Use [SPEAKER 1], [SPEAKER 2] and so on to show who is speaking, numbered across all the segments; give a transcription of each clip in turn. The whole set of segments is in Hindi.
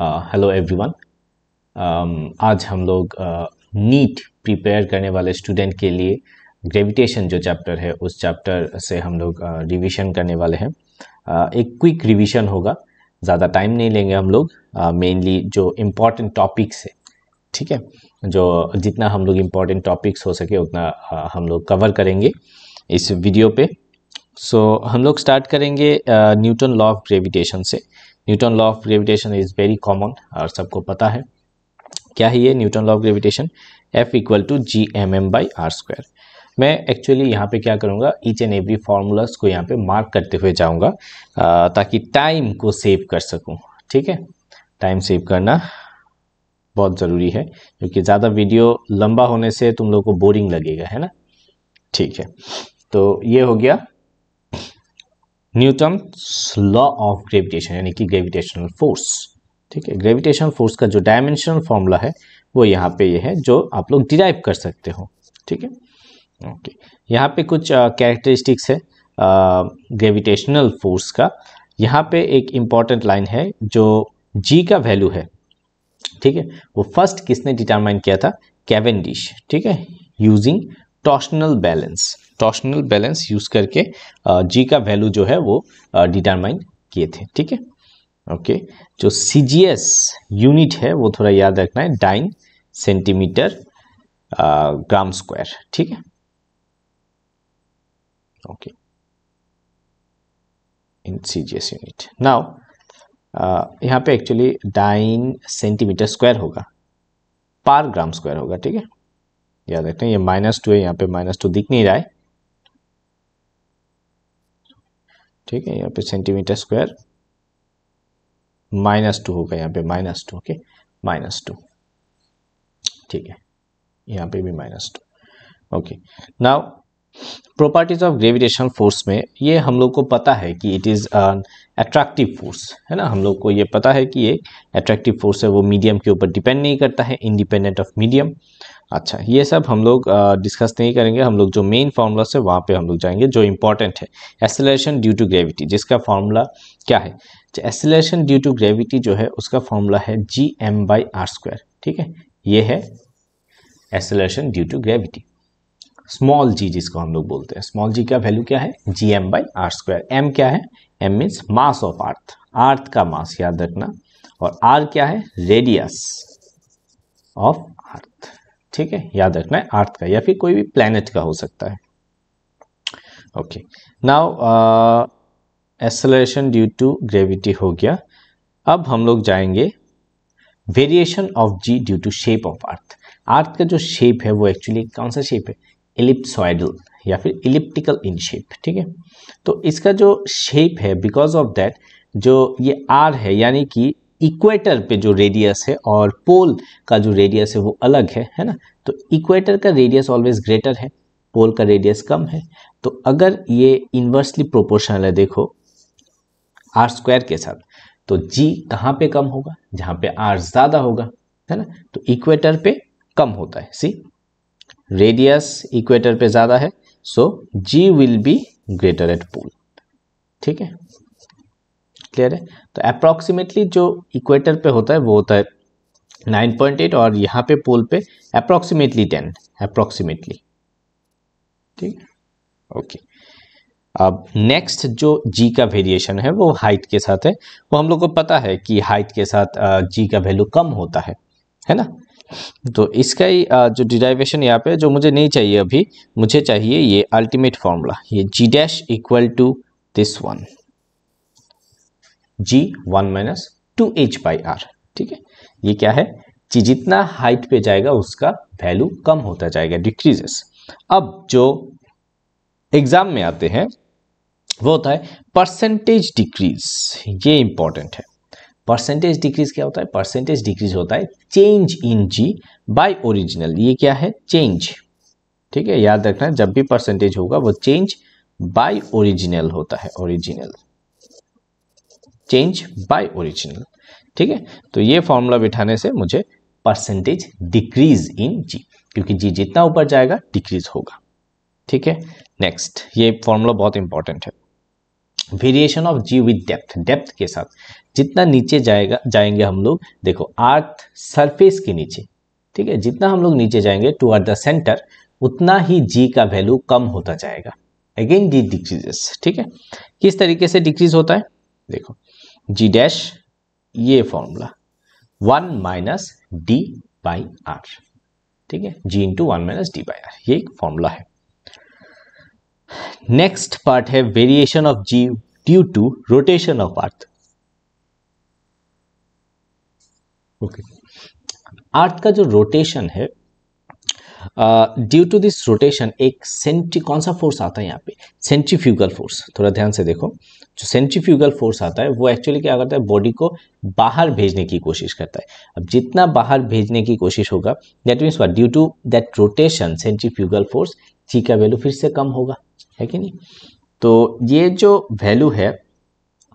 [SPEAKER 1] हेलो uh, एवरीवन um, आज हम लोग नीट uh, प्रिपेयर करने वाले स्टूडेंट के लिए ग्रेविटेशन जो चैप्टर है उस चैप्टर से हम लोग रिवीजन uh, करने वाले हैं uh, एक क्विक रिवीजन होगा ज़्यादा टाइम नहीं लेंगे हम लोग मेनली uh, जो इम्पोर्टेंट टॉपिक्स है ठीक है जो जितना हम लोग इम्पोर्टेंट टॉपिक्स हो सके उतना uh, हम लोग कवर करेंगे इस वीडियो पे सो so, हम लोग स्टार्ट करेंगे न्यूटन लॉ ऑफ ग्रेविटेशन से Newton law of gravitation is very common और सबको पता है क्या है ये Newton law of gravitation F equal to G M M by R square मैं एक्चुअली यहाँ पे क्या करूँगा ईच एंड एवरी फार्मूलाज को यहाँ पे मार्क करते हुए जाऊँगा ताकि टाइम को सेव कर सकूँ ठीक है टाइम सेव करना बहुत ज़रूरी है क्योंकि ज़्यादा वीडियो लंबा होने से तुम लोग को बोरिंग लगेगा है ना ठीक है तो ये हो गया न्यूटन लॉ ऑफ ग्रेविटेशन यानी कि ग्रेविटेशनल फोर्स ठीक है ग्रेविटेशनल फोर्स का जो डायमेंशनल फॉर्मूला है वो यहाँ पे ये है जो आप लोग डिराइव कर सकते हो ठीक है ओके यहाँ पे कुछ कैरेक्टरिस्टिक्स uh, है ग्रेविटेशनल uh, फोर्स का यहाँ पे एक इम्पॉर्टेंट लाइन है जो जी का वैल्यू है ठीक है वो फर्स्ट किसने डिटरमाइन किया था कैवेंडिश ठीक है using torsional balance torsional balance use करके जी का वैल्यू जो है वो डिटरमाइन किए थे ठीक है ओके जो सी यूनिट है वो थोड़ा याद रखना है डाइन सेंटीमीटर ग्राम स्क्वायर ठीक है okay in C unit now यहाँ पे एक्चुअली डाइन सेंटीमीटर स्क्वायर होगा पार ग्राम स्क्वायर होगा ठीक है यहाँ देखते हैं ये माइनस टू है यहाँ पे माइनस टू दिख नहीं रहा है ठीक है यहाँ पे सेंटीमीटर स्क्वायर माइनस टू होगा यहाँ पे minus two okay minus two ठीक है यहाँ पे भी minus two okay now properties of gravitation force में ये हम लोग को पता है कि it is an attractive force है ना हम लोग को ये पता है कि ये अट्रैक्टिव फोर्स है वो मीडियम के ऊपर डिपेंड नहीं करता है इंडिपेंडेंट ऑफ मीडियम अच्छा ये सब हम लोग डिस्कस नहीं करेंगे हम लोग जो मेन फार्मूला से वहाँ पे हम लोग जाएंगे जो इम्पॉर्टेंट है एसलेशन ड्यू टू ग्रेविटी जिसका फार्मूला क्या है एसलेशन ड्यू टू ग्रेविटी जो है उसका फार्मूला है G M by R square ठीक है ये है acceleration due to gravity small G जिसको हम लोग बोलते हैं स्मॉल जी का वैल्यू क्या है G M by R square M क्या है M means mass of earth earth का मास याद रखना और आर क्या है रेडियस ऑफ अर्थ ठीक है याद रखना है अर्थ का या फिर कोई भी प्लैनेट का हो सकता है okay now acceleration due to gravity हो गया अब हम लोग जाएंगे variation of G due to shape of earth earth का जो शेप है वो एक्चुअली कौन सा शेप है एलिप्सॉइडल या फिर इलिप्टिकल इन शेप ठीक है तो इसका जो शेप है बिकॉज ऑफ दैट जो ये आर है यानी कि इक्वेटर पे जो रेडियस है और पोल का जो रेडियस है वो अलग है है ना तो इक्वेटर का रेडियस ऑलवेज ग्रेटर है पोल का रेडियस कम है तो अगर ये इन्वर्सली प्रोपोर्शनल है देखो आर स्क्वायर के साथ तो जी कहाँ पे कम होगा जहाँ पे आर ज़्यादा होगा है ना तो इक्वेटर पे कम होता है सी रेडियस इक्वेटर पे ज़्यादा है so G will be greater at pole ठीक है क्लियर है तो अप्रॉक्सीमेटली जो इक्वेटर पे होता है वो होता है 9.8 और यहाँ पे पोल पे अप्रॉक्सीमेटली 10 अप्रॉक्सीमेटली ठीक ओके अब नेक्स्ट जो जी का वेरिएशन है वो हाइट के साथ है वो हम लोग को पता है कि हाइट के साथ जी का वैल्यू कम होता है है ना तो इसका ही जो डिराइवेशन यहाँ पे जो मुझे नहीं चाहिए अभी मुझे चाहिए ये अल्टीमेट फॉर्मूला ये G dash equal to this one G one minus two H by R ठीक है ये क्या है जी जितना हाइट पे जाएगा उसका वैल्यू कम होता जाएगा डिक्रीजेस अब जो एग्जाम में आते हैं वो होता है परसेंटेज डिक्रीज ये इंपॉर्टेंट है परसेंटेज डिक्रीज क्या होता है परसेंटेज डिक्रीज होता है change in G by original ये क्या है चेंज ठीक है याद रखना जब भी परसेंटेज होगा वो चेंज बाय ओरिजिनल होता है ओरिजिनल चेंज बाय ओरिजिनल ठीक है तो ये फॉर्मूला बिठाने से मुझे परसेंटेज डिक्रीज इन जी क्योंकि जी जितना ऊपर जाएगा डिक्रीज होगा ठीक है नेक्स्ट ये फॉर्मूला बहुत इंपॉर्टेंट है variation of G with depth depth के साथ जितना नीचे जाएगा जाएंगे हम लोग देखो अर्थ सरफेस के नीचे ठीक है जितना हम लोग नीचे जाएंगे टू द सेंटर उतना ही जी का वैल्यू कम होता जाएगा अगेन डी डिक्रीजेस ठीक है किस तरीके से डिक्रीज होता है देखो जी डैश ये formula one minus D by R ठीक है G into one minus D by R ये एक फॉर्मूला है नेक्स्ट पार्ट है variation of G due to rotation of earth okay earth का जो रोटेशन है ड्यू टू दिस रोटेशन एक सेंट्री कौन सा फोर्स आता है यहाँ पे सेंट्रीफ्यूगल फोर्स थोड़ा ध्यान से देखो uh, जो सेंट्रीफ्यूगल फोर्स आता है वो एक्चुअली क्या करता है बॉडी को बाहर भेजने की कोशिश करता है अब जितना बाहर भेजने की कोशिश होगा that means what due to that rotation centrifugal force G का वैल्यू फिर से कम होगा है कि नहीं तो ये जो वैल्यू है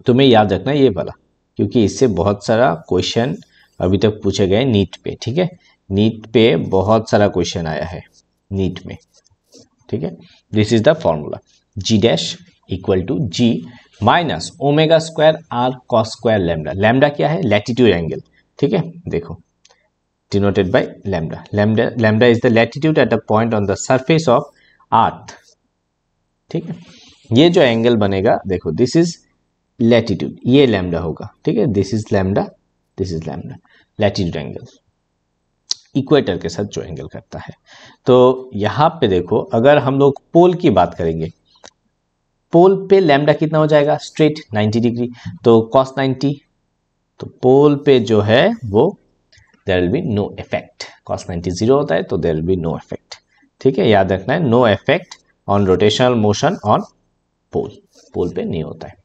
[SPEAKER 1] तुम्हें याद रखना ये वाला क्योंकि इससे बहुत सारा क्वेश्चन अभी तक पूछे गए नीट पे ठीक है नीट पे बहुत सारा क्वेश्चन आया है नीट में ठीक है this is the formula G dash equal to G minus omega square R cos square lambda lambda क्या है लैटिट्यूड एंगल ठीक है देखो denoted by lambda lambda lambda is the latitude at a point on the surface of earth ठीक है ये जो एंगल बनेगा देखो दिस इज लैटिट्यूड ये लैमडा होगा ठीक है this is lambda this is lambda latitude angle equator के साथ जो एंगल करता है तो यहाँ पे देखो अगर हम लोग पोल की बात करेंगे पोल पे लैमडा कितना हो जाएगा स्ट्रेट 90 डिग्री तो कॉस 90 तो पोल पे जो है वो there will be no effect cos 90 zero होता है तो there will be no effect ठीक है याद रखना है no effect on rotational motion on pole pole पे नहीं होता है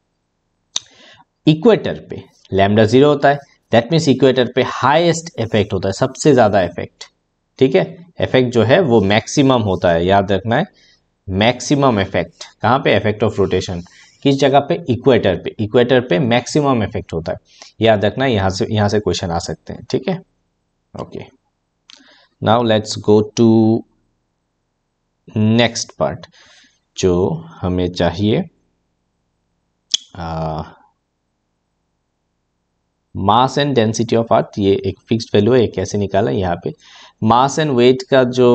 [SPEAKER 1] इक्वेटर पे लैमडा जीरो होता है दैट मीन्स इक्वेटर पे हाइस्ट इफेक्ट होता है सबसे ज़्यादा इफेक्ट ठीक है इफेक्ट जो है वो मैक्सिमम होता है याद रखना है मैक्सिमम इफेक्ट कहाँ पे इफेक्ट ऑफ रोटेशन किस जगह पे इक्वेटर पे इक्वेटर पे मैक्सिमम इफेक्ट होता है याद रखना यहाँ से यहाँ से क्वेश्चन आ सकते हैं ठीक है okay now let's go to next part जो हमें चाहिए mass and density of earth ये एक फिक्स्ड वैल्यू है कैसे निकाला यहाँ पे मास एंड वेट का जो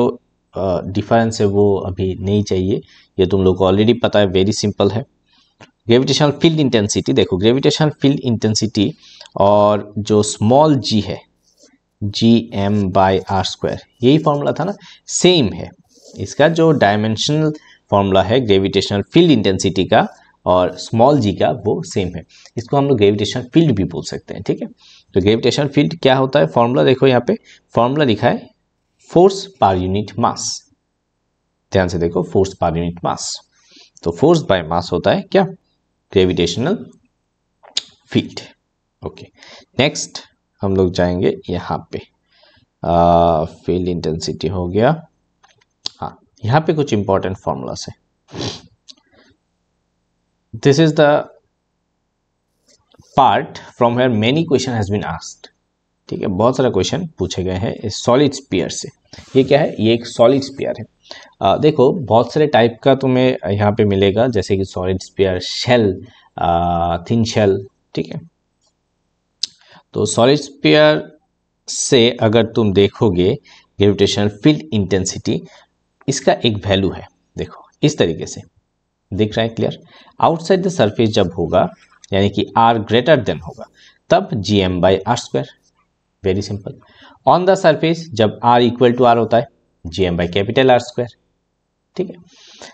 [SPEAKER 1] डिफरेंस है वो अभी नहीं चाहिए ये तुम लोग को ऑलरेडी पता है वेरी सिंपल है ग्रेविटेशनल फील्ड इंटेंसिटी देखो ग्रेविटेशनल फील्ड इंटेंसिटी और जो स्मॉल जी है G M by R square यही फॉर्मूला था ना सेम है इसका जो डायमेंशनल फॉर्मूला है ग्रेविटेशनल फील्ड इंटेंसिटी का और स्मॉल जी का वो सेम है इसको हम लोग ग्रेविटेशनल फील्ड भी बोल सकते हैं ठीक है तो ग्रेविटेशनल फील्ड क्या होता है फॉर्मूला देखो यहाँ पे फॉर्मूला लिखा है फोर्स पर यूनिट मास ध्यान से देखो फोर्स पर यूनिट मास तो फोर्स बाय मास होता है क्या ग्रेविटेशनल फील्ड ओके नेक्स्ट हम लोग जाएंगे यहाँ पे फील्ड इंटेंसिटी हो गया हाँ यहाँ पे कुछ इंपॉर्टेंट फॉर्मूलास है this is the part from here many question has been asked ठीक है बहुत सारा क्वेश्चन पूछे गए हैं इस सॉलिड स्पीयर से ये क्या है ये एक सॉलिड स्पेयर है आ, देखो बहुत सारे टाइप का तुम्हें यहाँ पे मिलेगा जैसे कि solid sphere shell thin shell ठीक है तो सॉलिड स्पेयर से अगर तुम देखोगे ग्रेविटेशनल फील्ड इंटेंसिटी इसका एक वैल्यू है देखो इस तरीके से दिख रहा है क्लियर आउटसाइड द सरफेस जब होगा यानी कि आर ग्रेटर देन होगा तब G M by R square very simple on the surface जब आर इक्वल टू आर होता है G M by capital R square ठीक है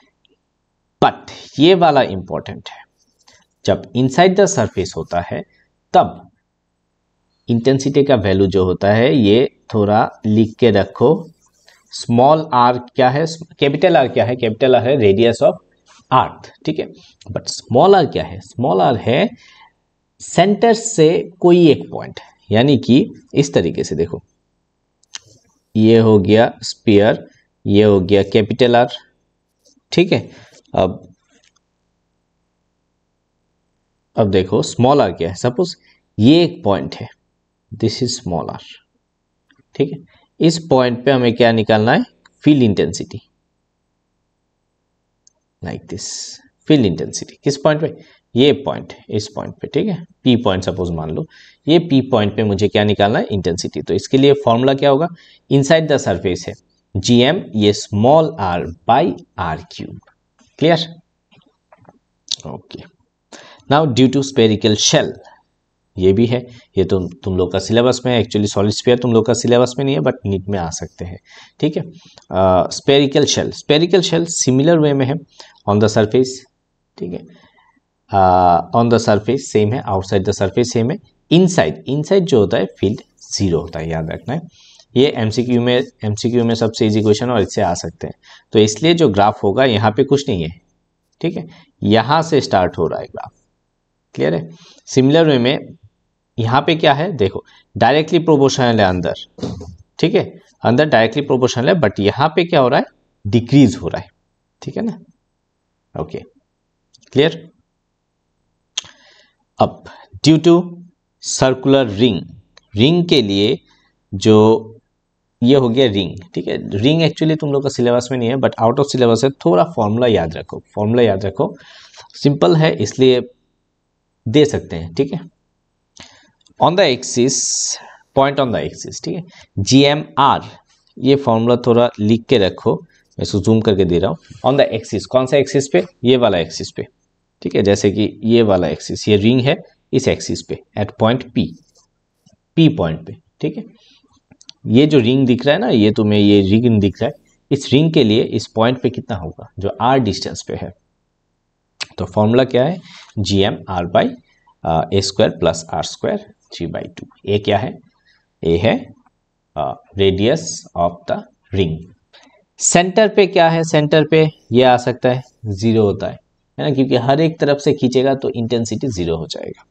[SPEAKER 1] बट ये वाला इंपॉर्टेंट है जब इनसाइड द सरफेस होता है तब इंटेंसिटी का वैल्यू जो होता है ये थोड़ा लिख के रखो स्मॉल आर क्या है कैपिटल आर क्या है कैपिटल आर है रेडियस ऑफ अर्थ ठीक है बट स्मॉल आर क्या है स्मॉल आर है सेंटर से कोई एक पॉइंट यानी कि इस तरीके से देखो ये हो गया स्पीयर ये हो गया कैपिटल आर ठीक है अब अब देखो स्मॉल आर क्या है सपोज ये एक पॉइंट है दिस इज स्मॉल आर ठीक है इस पॉइंट पे हमें क्या निकालना है field intensity like this field intensity किस पॉइंट पे ये पॉइंट इस पॉइंट पे ठीक है पी पॉइंट सपोज मान लो ये पी पॉइंट पे मुझे क्या निकालना है इंटेंसिटी तो इसके लिए फॉर्मूला क्या होगा इनसाइड द सरफेस है जी एम ये small R by R cube clear okay now due to spherical shell ये भी है ये तो तुम लोग का सिलेबस में एक्चुअली सॉलिड स्पेयर तुम लोग का सिलेबस में नहीं है बट नीट में आ सकते हैं ठीक है spherical shell spherical shell similar way में है ऑन द सरफेस ठीक है ऑन द सरफेस सेम है आउटसाइड द सरफेस सेम है इनसाइड इनसाइड जो होता है फील्ड जीरो होता है याद रखना है ये एमसीक्यू में एमसीक्यू में सबसे इजी क्वेश्चन और इससे आ सकते हैं तो इसलिए जो ग्राफ होगा यहाँ पे कुछ नहीं है ठीक है यहाँ से स्टार्ट हो रहा है ग्राफ क्लियर है सिमिलर वे में यहाँ पे क्या है देखो डायरेक्टली प्रोपोर्शनल है अंदर ठीक है अंदर डायरेक्टली प्रोपोर्शनल है बट यहाँ पे क्या हो रहा है डिक्रीज हो रहा है ठीक है ना okay clear up due to circular ring ring के लिए जो ये हो गया रिंग ठीक है रिंग एक्चुअली तुम लोग का सिलेबस में नहीं है बट आउट ऑफ सिलेबस है थोड़ा फॉर्मूला याद रखो फॉर्मूला याद रखो सिंपल है इसलिए दे सकते हैं ठीक है on the axis point on the axis ठीक है जी एम आर ये फॉर्मूला थोड़ा लिख के रखो मैं इसको जूम करके दे रहा हूँ ऑन द एक्सिस कौन सा एक्सिस पे ये वाला एक्सिस पे ठीक है जैसे कि ये वाला एक्सिस ये रिंग है इस एक्सिस पे at point P P point पे ठीक है ये जो रिंग दिख रहा है ना ये तुम्हें ये रिंग दिख रहा है इस रिंग के लिए इस पॉइंट पे कितना होगा जो आर डिस्टेंस पे है तो फॉर्मूला क्या है G M R by A square plus R square three by two A क्या है ए है radius of the ring centre पे क्या है सेंटर पे ये आ सकता है ज़ीरो होता है है ना क्योंकि हर एक तरफ से खींचेगा तो इंटेंसिटी ज़ीरो हो जाएगा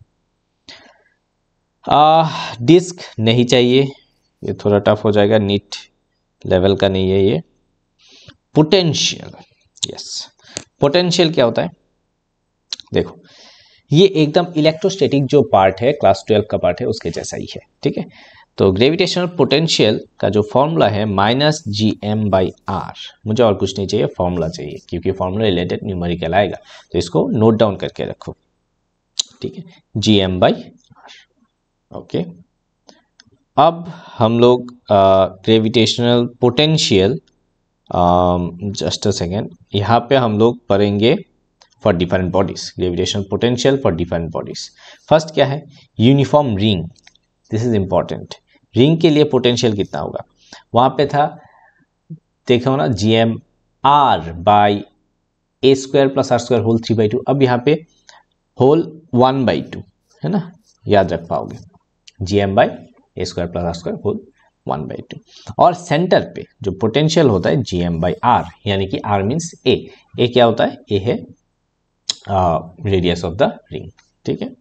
[SPEAKER 1] आ, डिस्क नहीं चाहिए ये थोड़ा टफ हो जाएगा नीट लेवल का नहीं है ये पोटेंशियल यस पोटेंशियल क्या होता है देखो ये एकदम इलेक्ट्रोस्टैटिक जो पार्ट है क्लास ट्वेल्व का पार्ट है उसके जैसा ही है ठीक है तो ग्रेविटेशनल पोटेंशियल का जो फॉर्मूला है minus G M by R मुझे और कुछ नहीं चाहिए फॉर्मूला चाहिए क्योंकि फॉर्मूला रिलेटेड न्यूमेरिकल आएगा तो इसको नोट डाउन करके रखो ठीक है G M by R okay अब हम लोग gravitational potential just a second यहाँ पे हम लोग पढ़ेंगे for different bodies gravitational potential for different bodies first क्या है uniform ring this is important ring के लिए पोटेंशियल कितना होगा वहां पे था देखो हो ना G M R by A square plus R square whole three by two अब यहाँ पे होल वन बाई टू है ना याद रख पाओगे G M by A square plus R square whole one by two और सेंटर पे जो पोटेंशियल होता है जी एम बाई आर यानी कि आर मीन्स ए ए क्या होता है ए है रेडियस ऑफ द रिंग ठीक है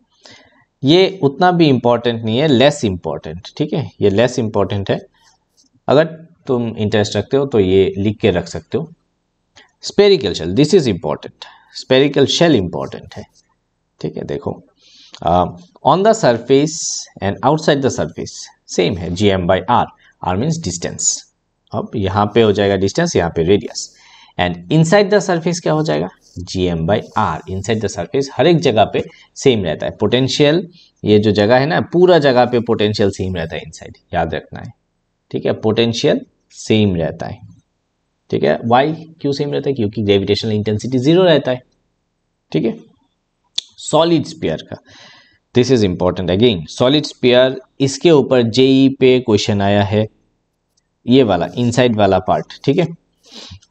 [SPEAKER 1] ये उतना भी इम्पॉर्टेंट नहीं है लेस इम्पॉर्टेंट ठीक है ये लेस इम्पॉर्टेंट है अगर तुम इंटरेस्ट रखते हो तो ये लिख के रख सकते हो spherical shell this is important spherical shell important है ठीक है देखो on the surface and outside the surface same है G M by R R means distance अब यहाँ पे हो जाएगा डिस्टेंस यहाँ पे radius and inside the surface क्या हो जाएगा G M by R inside the surface हर एक जगह पे सेम रहता है पोटेंशियल ये जो जगह है ना पूरा जगह पे पोटेंशियल सेम रहता है इन साइड याद रखना है ठीक है पोटेंशियल सेम रहता है ठीक है वाई क्यों सेम रहता है क्योंकि ग्रेविटेशनल इंटेंसिटी जीरो रहता है ठीक है सॉलिड स्पेयर का this is important again solid sphere इसके ऊपर जेई e पे क्वेश्चन आया है ये वाला इनसाइड वाला पार्ट ठीक है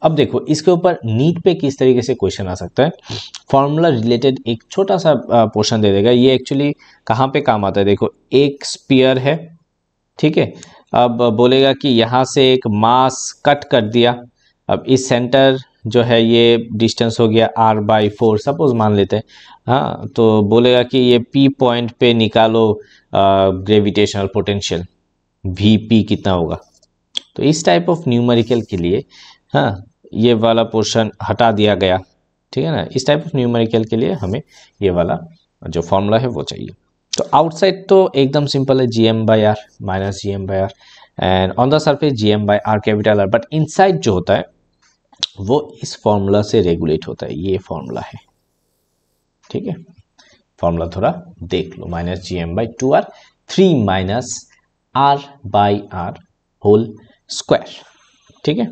[SPEAKER 1] अब देखो इसके ऊपर नीट पे किस तरीके से क्वेश्चन आ सकता है फॉर्मूला रिलेटेड एक छोटा सा पोर्शन दे देगा ये एक्चुअली कहाँ पे काम आता है देखो एक स्पीयर है ठीक है अब बोलेगा कि यहाँ से एक मास कट कर दिया अब इस सेंटर जो है ये डिस्टेंस हो गया आर बाई फोर सपोज मान लेते हैं हाँ तो बोलेगा कि ये पी पॉइंट पे निकालो ग्रेविटेशनल पोटेंशियल वी कितना होगा तो इस टाइप ऑफ न्यूमेरिकल के लिए हाँ ये वाला पोर्शन हटा दिया गया ठीक है ना इस टाइप ऑफ न्यूमेरिकल के लिए हमें ये वाला जो फॉर्मूला है वो चाहिए तो आउटसाइड तो एकदम सिंपल है G M by R minus G M by R and on the surface G M by R capital R but side जो होता है वो इस फॉर्मूला से रेगुलेट होता है ये फॉर्मूला है ठीक है फॉर्मूला थोड़ा देख लो minus G M by two R three minus R by R whole square ठीक है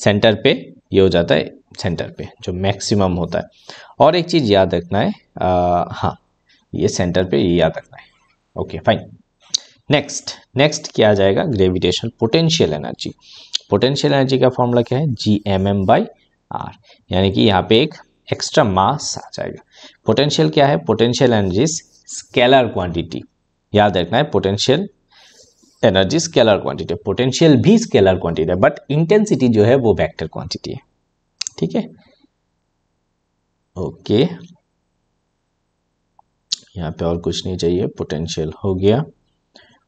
[SPEAKER 1] सेंटर पे ये हो जाता है सेंटर पे जो मैक्सिमम होता है और एक चीज़ याद रखना है आ, हाँ ये सेंटर पे ये याद रखना है ओके फाइन नेक्स्ट नेक्स्ट क्या आ जाएगा gravitation potential energy potential energy का फॉर्मूला क्या है G M M by R यानी कि यहाँ पे एक एक्स्ट्रा मास आ जाएगा पोटेंशियल क्या है पोटेंशियल एनर्जी स्केलर क्वांटिटी याद रखना है potential energy scalar quantity potential भी स्केलर क्वांटिटी है बट इंटेंसिटी जो है वो वेक्टर क्वांटिटी है ठीक है ओके यहाँ पे और कुछ नहीं चाहिए पोटेंशियल हो गया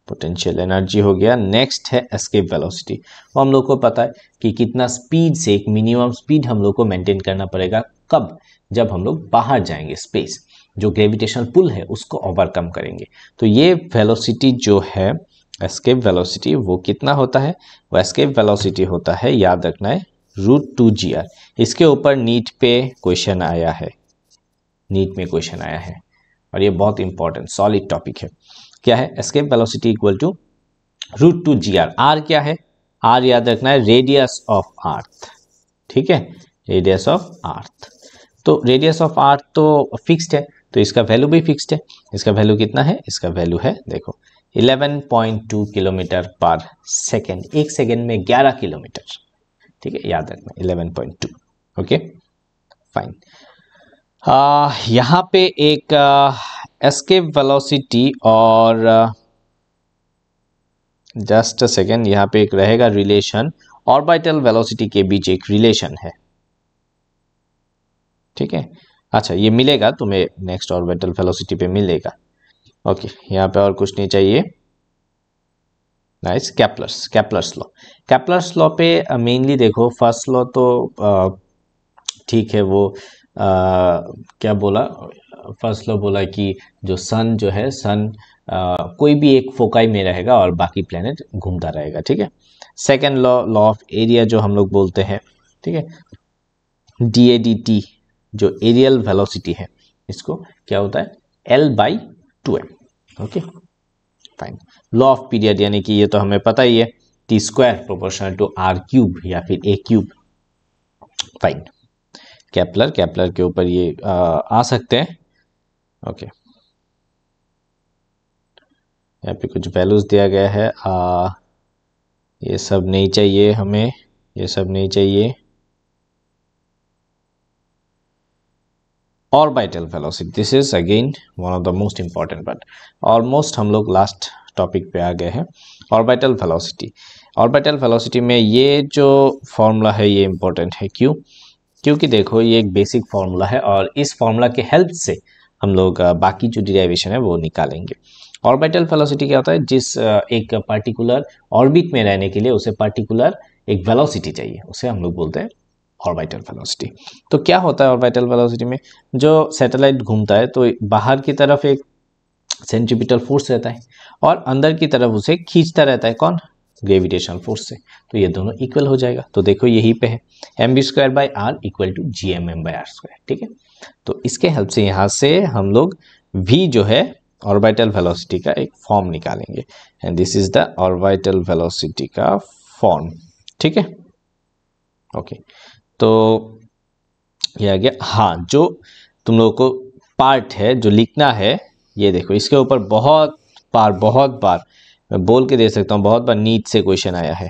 [SPEAKER 1] पोटेंशियल एनर्जी हो गया नेक्स्ट है एस्केप वेलोसिटी वो हम लोग को पता है कि कितना स्पीड से एक मिनिमम स्पीड हम लोग को मेंटेन करना पड़ेगा कब जब हम लोग बाहर जाएंगे स्पेस जो ग्रेविटेशनल पुल है उसको ओवरकम करेंगे तो ये वेलोसिटी जो है एस्केप वेलोसिटी वो कितना होता है वो एस्केप वेलोसिटी होता है याद रखना है रूट टू जी आर इसके ऊपर नीट पे क्वेश्चन आया है नीट में क्वेश्चन आया है और ये बहुत इंपॉर्टेंट सॉलिड टॉपिक है क्या है escape velocity equal to root two G R R क्या है आर याद रखना है रेडियस ऑफ आर्थ ठीक है रेडियस ऑफ आर्थ तो रेडियस ऑफ आर्थ तो फिक्स्ड है तो इसका वैल्यू भी फिक्स्ड है इसका वैल्यू कितना है इसका वैल्यू है देखो 11.2 किलोमीटर पर सेकेंड एक सेकेंड में 11 किलोमीटर ठीक है याद रखना 11.2 ओके फाइन यहाँ पे एक एस्केप वेलोसिटी और जस्ट अ सेकेंड यहाँ पे एक रहेगा रिलेशन ऑर्बिटल वेलोसिटी के बीच एक रिलेशन है ठीक है अच्छा ये मिलेगा तुम्हें नेक्स्ट ऑर्बिटल वेलोसिटी पे मिलेगा ओके यहाँ पे और कुछ नहीं चाहिए nice Kepler's Kepler's law Kepler's law पे मेनली uh, देखो फर्स्ट लॉ तो uh, ठीक है वो आ, uh, क्या बोला फर्स्ट लॉ बोला कि जो सन जो है सन आ, कोई भी एक फोकाई में रहेगा और बाकी प्लेनेट घूमता रहेगा ठीक है second law law of area जो हम लोग बोलते हैं ठीक है डी ए डी टी जो एरियल वेलोसिटी है इसको क्या होता है L by two M okay fine law of period यानी कि ये तो हमें पता ही है T square proportional to R cube या फिर ए क्यूब फाइन कैपलर कैपलर के ऊपर ये आ, आ सकते हैं ओके यहाँ पे कुछ वैल्यूज दिया गया है आ, ये सब नहीं चाहिए हमें ये सब नहीं चाहिए orbital velocity this is again one of the most important but almost हम लोग लास्ट टॉपिक पे आ गए हैं ऑर्बाइटल वेलोसिटी ऑर्बिटल वेलोसिटी में ये जो फॉर्मूला है ये इम्पोर्टेंट है क्यों क्योंकि देखो ये एक बेसिक फार्मूला है और इस फार्मूला के हेल्प से हम लोग बाकी जो डिराइवेशन है वो निकालेंगे ऑर्बिटल फेलोसिटी क्या होता है जिस एक पर्टिकुलर ऑर्बिट में रहने के लिए उसे पर्टिकुलर एक वेलोसिटी चाहिए उसे हम लोग बोलते हैं ऑर्बिटल वेलोसिटी तो क्या होता है ऑर्बिटल वेलोसिटी में जो सैटेलाइट घूमता है तो बाहर की तरफ एक सेंट्रिपिटल फोर्स रहता है और अंदर की तरफ उसे खींचता रहता है कौन ग्रेविटेशन फोर्स से तो ये दोनों इक्वल हो जाएगा तो देखो यही पे है M B square by R equal to G M M by R square ठीक है तो इसके हेल्प से यहाँ से हम लोग वी जो है ऑर्बिटल वेलोसिटी का एक फॉर्म निकालेंगे and this is the orbital velocity का फॉर्म ठीक है ओके okay. तो ये आ गया हाँ जो तुम लोगों को पार्ट है जो लिखना है ये देखो इसके ऊपर बहुत बार बहुत बार मैं बोल के दे सकता हूँ बहुत बार नीट से क्वेश्चन आया है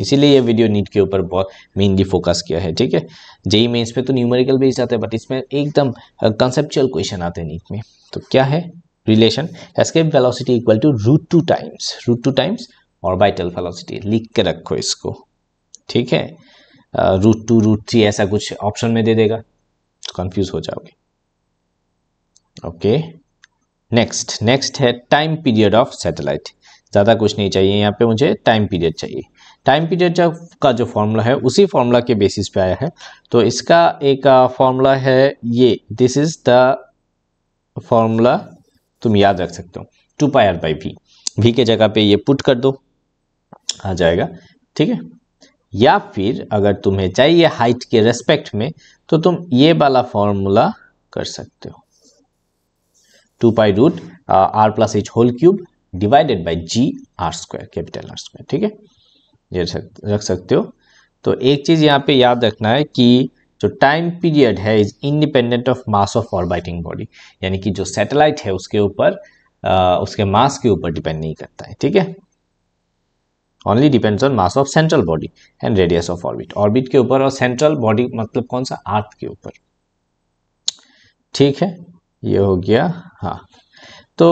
[SPEAKER 1] इसीलिए ये वीडियो नीट के ऊपर बहुत मेनली फोकस किया है ठीक है जेई मेन्स पे तो न्यूमेरिकल भी आते हैं बट इसमें एकदम कंसेप्चुअल क्वेश्चन आते हैं नीट में तो क्या है relation escape velocity equal to root two times root two times और बाइटल वेलोसिटी लिख के रखो इसको ठीक है रूट टू रूट थ्री ऐसा कुछ ऑप्शन में दे देगा कंफ्यूज तो हो जाओगे ओके नेक्स्ट नेक्स्ट है टाइम पीरियड ऑफ सैटेलाइट ज़्यादा कुछ नहीं चाहिए यहाँ पे मुझे टाइम पीरियड चाहिए टाइम पीरियड का जो फॉर्मूला है उसी फॉर्मूला के बेसिस पे आया है तो इसका एक फॉर्मूला है ये दिस इज़ द फॉर्मूला तुम याद रख सकते हो two pi R by V V के जगह पे ये पुट कर दो आ जाएगा ठीक है या फिर अगर तुम्हें चाहिए हाइट के रेस्पेक्ट में तो तुम ये वाला फॉर्मूला कर सकते हो two pi root R plus H whole cube divided by G R square capital R square ठीक है ये रख सकते हो तो एक चीज़ यहाँ पे याद रखना है कि जो टाइम पीरियड है is independent of mass of orbiting body यानी कि जो सैटेलाइट है उसके ऊपर uh, उसके मास के ऊपर डिपेंड नहीं करता है ठीक है only depends on mass of central body and radius of orbit orbit के ऊपर और सेंट्रल बॉडी मतलब कौन सा अर्थ के ऊपर ठीक है ये हो गया हाँ तो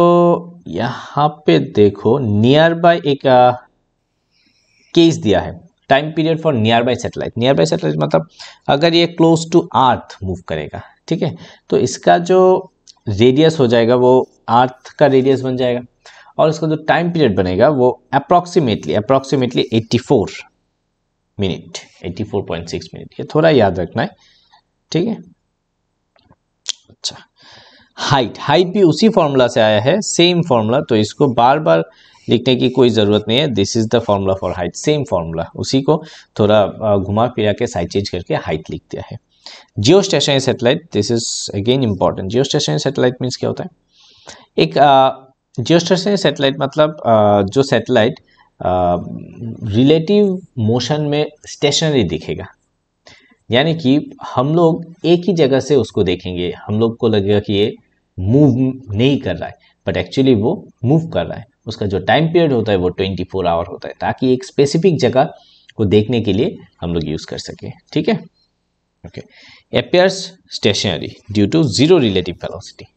[SPEAKER 1] यहाँ पे देखो नियर बाय एक केस दिया है time period for nearby satellite nearby satellite मतलब अगर ये क्लोज टू अर्थ मूव करेगा ठीक है तो इसका जो रेडियस हो जाएगा वो अर्थ का रेडियस बन जाएगा और इसका जो टाइम पीरियड बनेगा वो अप्रॉक्सीमेटली अप्रॉक्सीमेटली 84 मिनट 84.6 मिनट ये थोड़ा याद रखना है ठीक है अच्छा हाइट हाइट भी उसी फॉर्मूला से आया है सेम फॉर्मूला तो इसको बार बार लिखने की कोई ज़रूरत नहीं है this is the formula for height same formula उसी को थोड़ा घुमा फिरा के साइड चेंज करके हाइट लिख दिया है geostationary satellite this is again important geostationary satellite means क्या होता है एक जियोस्टेशनरी सैटेलाइट मतलब जो सैटेलाइट रिलेटिव मोशन में स्टेशनरी दिखेगा यानी कि हम लोग एक ही जगह से उसको देखेंगे हम लोग को लगेगा कि ये मूव नहीं कर रहा है बट एक्चुअली वो मूव कर रहा है उसका जो टाइम पीरियड होता है वो ट्वेंटी फोर आवर होता है ताकि एक स्पेसिफिक जगह को देखने के लिए हम लोग यूज़ कर सके ठीक है okay appears stationary due to zero relative velocity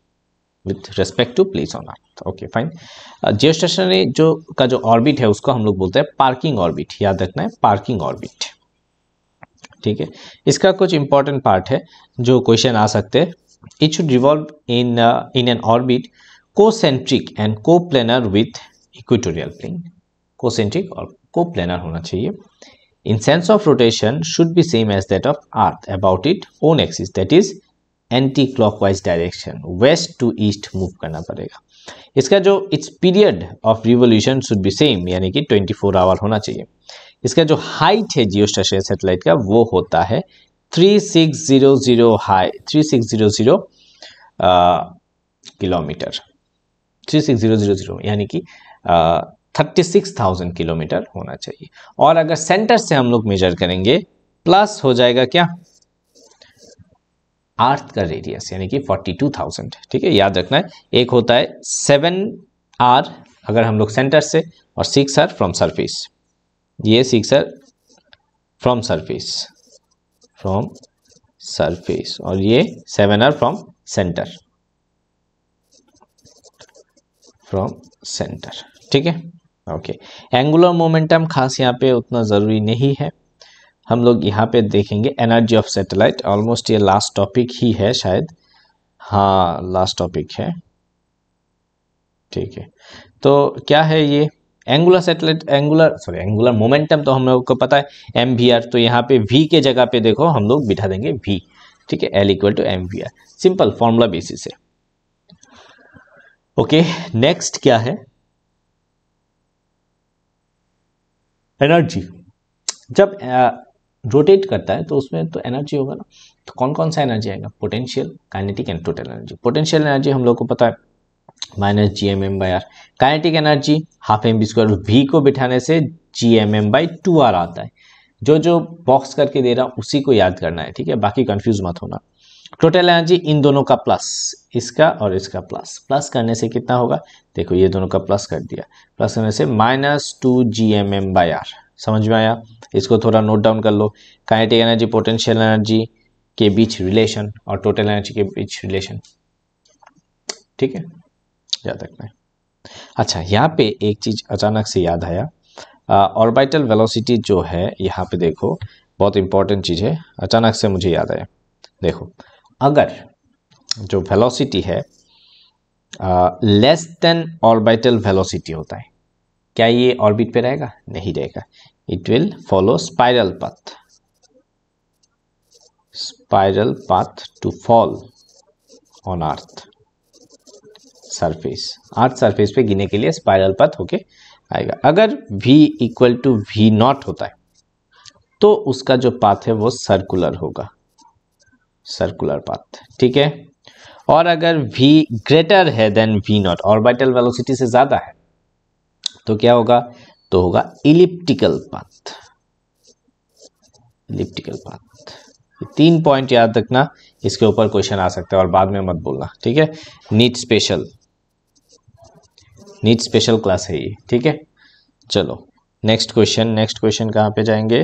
[SPEAKER 1] with respect to place on Earth okay fine geostationary जो का जो ऑर्बिट है उसको हम लोग बोलते हैं पार्किंग ऑर्बिट याद रखना है पार्किंग ऑर्बिट ठीक है इसका कुछ इंपॉर्टेंट पार्ट है जो क्वेश्चन आ सकते हैं it should revolve in in an orbit concentric and coplanar with equatorial plane concentric और को प्लेनर होना चाहिए in sense of rotation should be same as that of Earth about it own axis that is anticlockwise direction west to east move करना पड़ेगा इसका जो its period of revolution should be same यानी कि 24 आवर होना चाहिए इसका जो हाइट है जियो स्टेशन सेटेलाइट का वो होता है 3600 हाई 3600 किलोमीटर 36000 यानी कि थर्टी सिक्स थाउजेंड किलोमीटर होना चाहिए और अगर सेंटर से हम लोग मेजर करेंगे प्लस हो जाएगा क्या अर्थ का रेडियस यानी कि 42,000 ठीक है याद रखना है एक होता है सेवन आर अगर हम लोग सेंटर से और सिक्स आर फ्रॉम सरफेस ये six R from surface from surface और ये seven R from centre from centre ठीक है ओके एंगुलर मोमेंटम खास यहाँ पे उतना ज़रूरी नहीं है हम लोग यहाँ पे देखेंगे एनर्जी ऑफ सैटेलाइट ऑलमोस्ट ये लास्ट टॉपिक ही है शायद हाँ लास्ट टॉपिक है ठीक है तो क्या है ये angular satellite angular sorry angular momentum तो हम लोग को पता है एम वी आर तो यहाँ पे वी के जगह पे देखो हम लोग बिठा देंगे वी ठीक है L equal to M V R simple formula basis है ओके okay, नेक्स्ट क्या है एनर्जी जब रोटेट करता है तो उसमें तो एनर्जी होगा ना तो कौन कौन सा एनर्जी आएगा potential kinetic and total energy potential energy हम लोग को पता है minus G M M by R kinetic energy half M B square V को बिठाने से G M M by two R आता है जो जो बॉक्स करके दे रहा उसी को याद करना है ठीक है बाकी कंफ्यूज मत होना टोटल एनर्जी इन दोनों का प्लस इसका और इसका प्लस प्लस करने से कितना होगा देखो ये दोनों का प्लस कर दिया प्लस करने से minus two G M M by R समझ में आया इसको थोड़ा नोट डाउन कर लो काइनेटिक एनर्जी पोटेंशियल एनर्जी के बीच रिलेशन और टोटल एनर्जी के बीच रिलेशन ठीक है याद रखना है अच्छा यहाँ पे एक चीज अचानक से याद आया ऑर्बिटल वेलोसिटी जो है यहाँ पे देखो बहुत इंपॉर्टेंट चीज़ है अचानक से मुझे याद आया देखो अगर जो वेलोसिटी है लेस देन ऑर्बिटल वेलोसिटी होता है क्या ये ऑर्बिट पे रहेगा नहीं रहेगा it will follow spiral path spiral path to fall on Earth surface Earth surface पे गिने के लिए स्पाइरल पथ होके आएगा अगर v equal to V not होता है तो उसका जो पाथ है वो सर्कुलर होगा सर्कुलर पाथ ठीक है और अगर v ग्रेटर है then v not orbital velocity से ज़्यादा है तो क्या होगा तो होगा इलिप्टिकल पाथ इलिप्टिकल पाथ तीन पॉइंट याद रखना इसके ऊपर क्वेश्चन आ सकता है और बाद में मत बोलना ठीक है NEET special NEET special class है ये ठीक है चलो नेक्स्ट क्वेश्चन नेक्स्ट क्वेश्चन कहाँ पे जाएंगे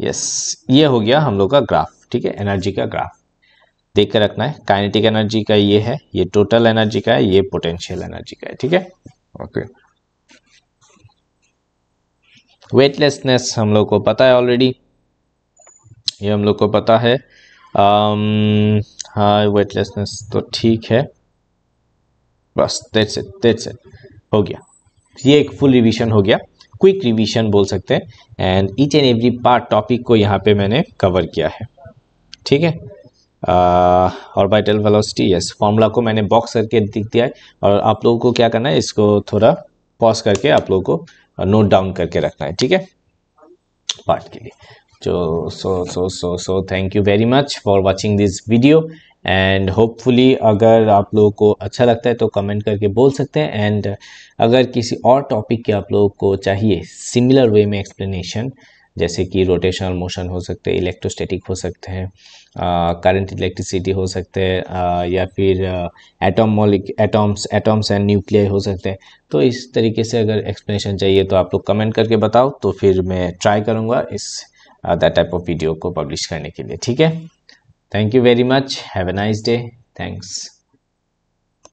[SPEAKER 1] यस ये हो गया हम लोग का ग्राफ ठीक है एनर्जी का ग्राफ देख कर रखना है काइनेटिक एनर्जी का ये है ये टोटल एनर्जी का है ये पोटेंशियल एनर्जी का है ठीक है ओके okay. वेटलेसनेस हम लोग को पता है ऑलरेडी ये हम लोग को पता है um, हाँ वेटलेसनेस तो ठीक है बस दैट्स इट दैट्स इट हो गया ये एक फुल रिवीजन हो गया क्विक रिवीजन बोल सकते हैं and each and every part topic को यहाँ पे मैंने कवर किया है ठीक है ऑर्बिटल वेलोसिटी यस फॉर्मूला को मैंने बॉक्स करके दिख दिया है और आप लोगों को क्या करना है इसको थोड़ा पॉज करके आप लोगों को नोट uh, डाउन करके रखना है ठीक है पार्ट के लिए so so so so so thank you very much for watching this video and hopefully अगर आप लोगों को अच्छा लगता है तो कमेंट करके बोल सकते हैं एंड अगर किसी और टॉपिक के आप लोगों को चाहिए सिमिलर वे में एक्सप्लेनेशन जैसे कि रोटेशनल मोशन हो सकते हैं इलेक्ट्रोस्टैटिक हो सकते हैं करंट इलेक्ट्रिसिटी हो सकते हैं या फिर atom molecule atoms atoms and nuclear हो सकते हैं तो इस तरीके से अगर एक्सप्लेनेशन चाहिए तो आप लोग कमेंट करके बताओ तो फिर मैं ट्राई करूँगा इस दैट टाइप ऑफ वीडियो को पब्लिश करने के लिए ठीक है thank you very much have a nice day thanks